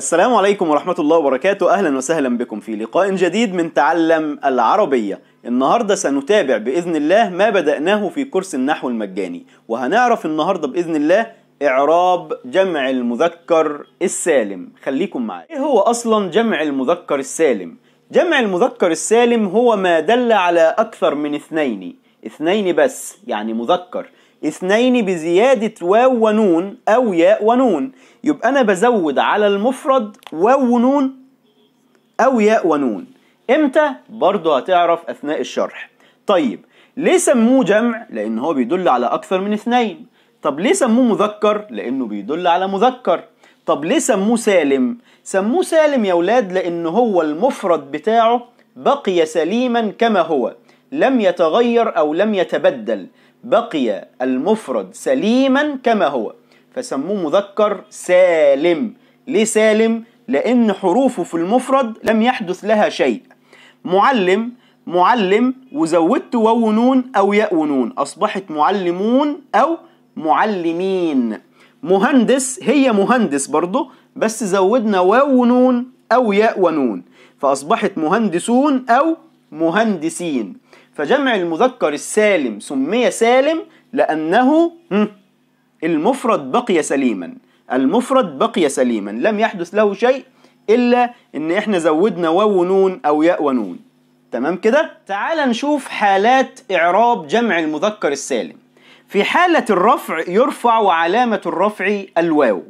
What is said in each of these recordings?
السلام عليكم ورحمة الله وبركاته أهلا وسهلا بكم في لقاء جديد من تعلم العربية النهاردة سنتابع بإذن الله ما بدأناه في كورس النحو المجاني وهنعرف النهاردة بإذن الله إعراب جمع المذكر السالم خليكم معي إيه هو أصلا جمع المذكر السالم؟ جمع المذكر السالم هو ما دل على أكثر من اثنين اثنين بس يعني مذكر اثنين بزيادة واو ونون أو ياء ونون يبقى أنا بزود على المفرد واو ونون أو ياء ونون إمتى؟ برضه هتعرف أثناء الشرح طيب ليه سموه جمع؟ لأن هو بيدل على أكثر من اثنين طب ليه سموه مذكر؟ لأنه بيدل على مذكر طب ليه سموه سالم؟ سموه سالم يا ولاد لأن هو المفرد بتاعه بقي سليما كما هو لم يتغير أو لم يتبدل بقي المفرد سليما كما هو فسموه مذكر سالم ليه سالم لأن حروفه في المفرد لم يحدث لها شيء معلم معلم وزودت واو ونون أو ياء ونون أصبحت معلمون أو معلمين مهندس هي مهندس برضه بس زودنا واو ونون أو ياء ونون فأصبحت مهندسون أو مهندسين فجمع المذكر السالم سمي سالم لأنه المفرد بقي سليما المفرد بقي سليما لم يحدث له شيء إلا إن إحنا زودنا واو ونون أو ياء ونون تمام كده؟ تعال نشوف حالات إعراب جمع المذكر السالم في حالة الرفع يرفع وعلامة الرفع الواو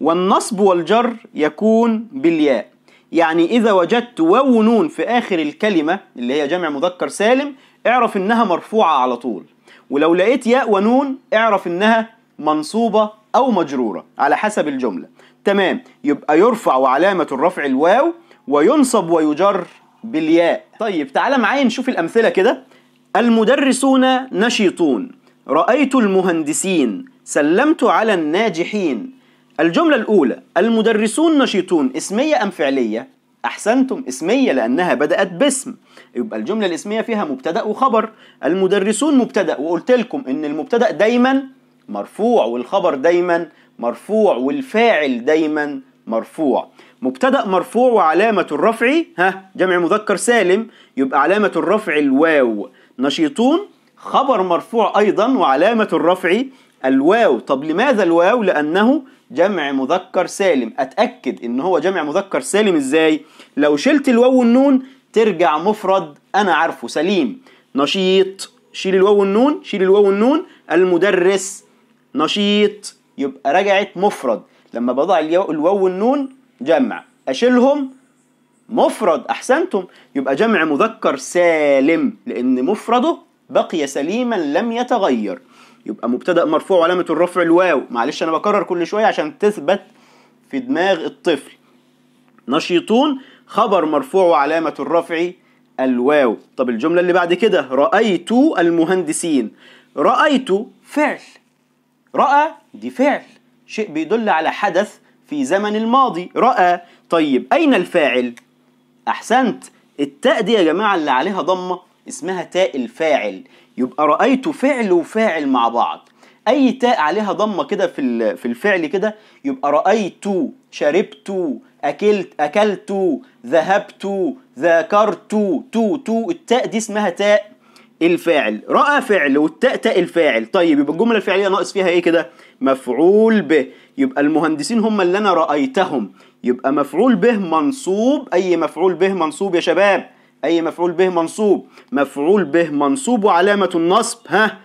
والنصب والجر يكون بالياء يعني إذا وجدت واو نون في آخر الكلمة اللي هي جمع مذكر سالم اعرف إنها مرفوعة على طول ولو لقيت ياء ونون اعرف إنها منصوبة أو مجرورة على حسب الجملة تمام يبقى يرفع وعلامة الرفع الواو وينصب ويجر بالياء طيب تعالى معايا نشوف الأمثلة كده المدرسون نشيطون رأيت المهندسين سلمت على الناجحين الجملة الأولى المدرسون نشيطون اسمية أم فعلية؟ أحسنتم اسمية لأنها بدأت باسم يبقى الجملة الاسمية فيها مبتدأ وخبر المدرسون مبتدأ وقلت لكم إن المبتدأ دايما مرفوع والخبر دايما مرفوع والفاعل دايما مرفوع مبتدأ مرفوع وعلامة الرفع ها جمع مذكر سالم يبقى علامة الرفع الواو نشيطون خبر مرفوع أيضا وعلامة الرفع الواو طب لماذا الواو لانه جمع مذكر سالم اتاكد ان هو جمع مذكر سالم ازاي لو شلت الواو والنون ترجع مفرد انا عارفه سليم نشيط شيل الواو والنون شيل الواو والنون المدرس نشيط يبقى رجعت مفرد لما بضع الواو والنون جمع اشيلهم مفرد احسنتم يبقى جمع مذكر سالم لان مفرده بقي سليما لم يتغير يبقى مبتدا مرفوع وعلامه الرفع الواو معلش انا بكرر كل شويه عشان تثبت في دماغ الطفل نشيطون خبر مرفوع وعلامه الرفع الواو طب الجمله اللي بعد كده رايت المهندسين رايت فعل راى دي فعل شيء بيدل على حدث في زمن الماضي راى طيب اين الفاعل احسنت التاء دي يا جماعه اللي عليها ضمه اسمها تاء الفاعل يبقى رأيت فعل وفاعل مع بعض أي تاء عليها ضمة كده في في الفعل كده يبقى رأيت شربت أكلت أكلت ذهبت ذاكرت تو تو التاء دي اسمها تاء الفاعل رأى فعل والتاء تاء الفاعل طيب يبقى الجملة الفعلية ناقص فيها إيه كده مفعول به يبقى المهندسين هم اللي أنا رأيتهم يبقى مفعول به منصوب أي مفعول به منصوب يا شباب أي مفعول به منصوب مفعول به منصوب وعلامة النصب ها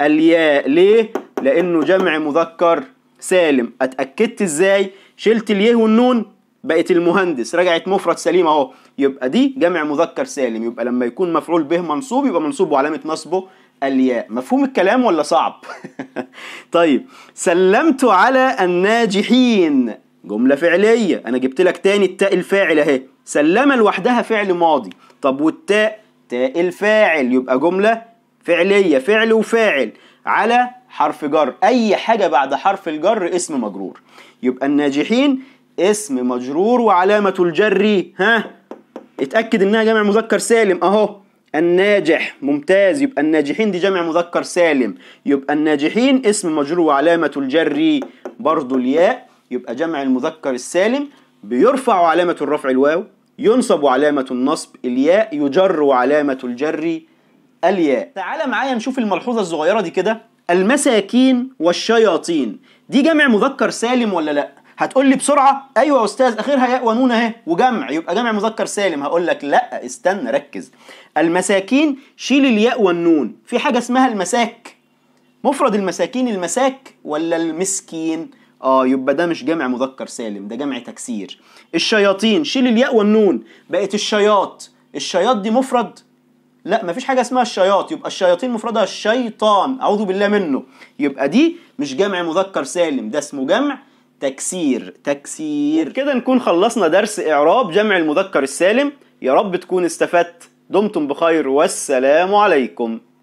الياء ليه؟ لأنه جمع مذكر سالم اتأكدت إزاي؟ شلت اليه والنون بقت المهندس رجعت مفرد سليم اهو يبقى دي جمع مذكر سالم يبقى لما يكون مفعول به منصوب يبقى منصوب وعلامة نصبه الياء مفهوم الكلام ولا صعب طيب سلمت على الناجحين جملة فعلية أنا جبت لك تاني التاء الفاعل أهي سلم لوحدها فعل ماضي طب والتاء تاء الفاعل يبقى جملة فعلية فعل وفاعل على حرف جر أي حاجة بعد حرف الجر اسم مجرور يبقى الناجحين اسم مجرور وعلامة الجر ها اتأكد إنها جمع مذكر سالم أهو الناجح ممتاز يبقى الناجحين دي جمع مذكر سالم يبقى الناجحين اسم مجرور وعلامة الجر برضو الياء يبقى جمع المذكر السالم بيرفع علامة الرفع الواو ينصب علامة النصب الياء يجر وعلامة الجر الياء تعال معايا نشوف الملحوظة الصغيرة دي كده المساكين والشياطين دي جمع مذكر سالم ولا لا هتقول لي بسرعة أيوة يا أستاذ آخرها ياء ونون أهي وجمع يبقى جمع مذكر سالم هقول لك لا استنى ركز المساكين شيل الياء والنون في حاجة اسمها المساك مفرد المساكين المساك ولا المسكين اه يبقى ده مش جمع مذكر سالم ده جمع تكسير الشياطين شيل الياء والنون بقت الشياط الشياط دي مفرد لا مفيش حاجه اسمها الشياط يبقى الشياطين مفردها الشيطان اعوذ بالله منه يبقى دي مش جمع مذكر سالم ده اسمه جمع تكسير تكسير كده نكون خلصنا درس اعراب جمع المذكر السالم يا رب تكون استفدت دمتم بخير والسلام عليكم